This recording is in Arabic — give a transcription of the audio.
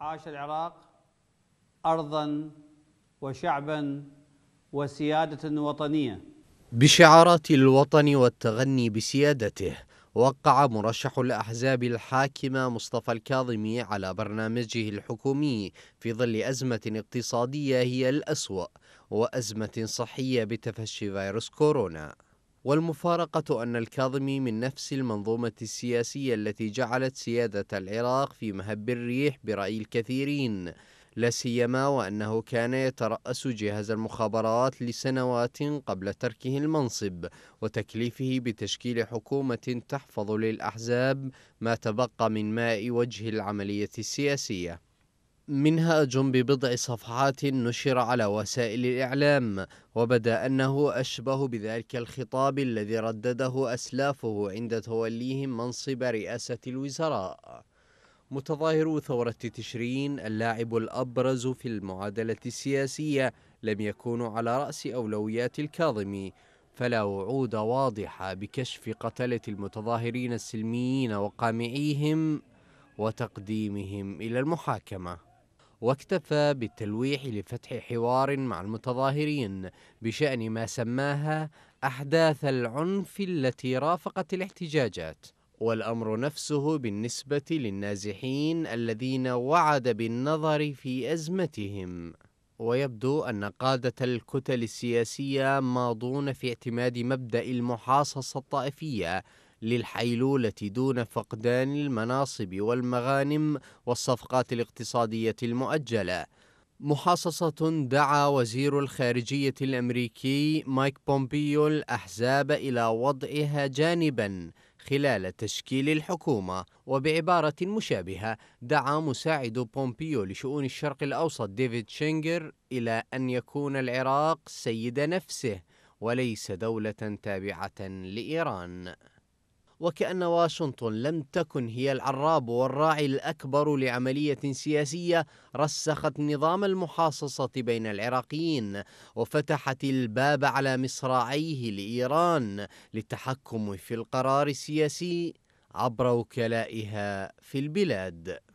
عاش العراق أرضا وشعبا وسيادة وطنية بشعارات الوطن والتغني بسيادته وقع مرشح الأحزاب الحاكمة مصطفى الكاظمي على برنامجه الحكومي في ظل أزمة اقتصادية هي الأسوأ وأزمة صحية بتفشي فيروس كورونا والمفارقة أن الكاظمي من نفس المنظومة السياسية التي جعلت سيادة العراق في مهب الريح برأي الكثيرين لا سيما وأنه كان يترأس جهاز المخابرات لسنوات قبل تركه المنصب وتكليفه بتشكيل حكومة تحفظ للأحزاب ما تبقى من ماء وجه العملية السياسية منهاج ببضع صفحات نشر على وسائل الإعلام وبدا أنه أشبه بذلك الخطاب الذي ردده أسلافه عند توليهم منصب رئاسة الوزراء متظاهرو ثورة تشرين اللاعب الأبرز في المعادلة السياسية لم يكونوا على رأس أولويات الكاظمي فلا وعود واضحة بكشف قتلة المتظاهرين السلميين وقامعيهم وتقديمهم إلى المحاكمة واكتفى بالتلويح لفتح حوار مع المتظاهرين بشأن ما سماها أحداث العنف التي رافقت الاحتجاجات والأمر نفسه بالنسبة للنازحين الذين وعد بالنظر في أزمتهم ويبدو أن قادة الكتل السياسية ماضون في اعتماد مبدأ المحاصصة الطائفية للحيلولة دون فقدان المناصب والمغانم والصفقات الاقتصادية المؤجلة. محاصصة دعا وزير الخارجية الأمريكي مايك بومبيو الأحزاب إلى وضعها جانباً خلال تشكيل الحكومة وبعبارة مشابهة دعا مساعد بومبيو لشؤون الشرق الأوسط ديفيد شينجر إلى أن يكون العراق سيد نفسه وليس دولة تابعة لإيران وكأن واشنطن لم تكن هي العراب والراعي الأكبر لعملية سياسية رسخت نظام المحاصصة بين العراقيين وفتحت الباب على مصراعيه لإيران للتحكم في القرار السياسي عبر وكلائها في البلاد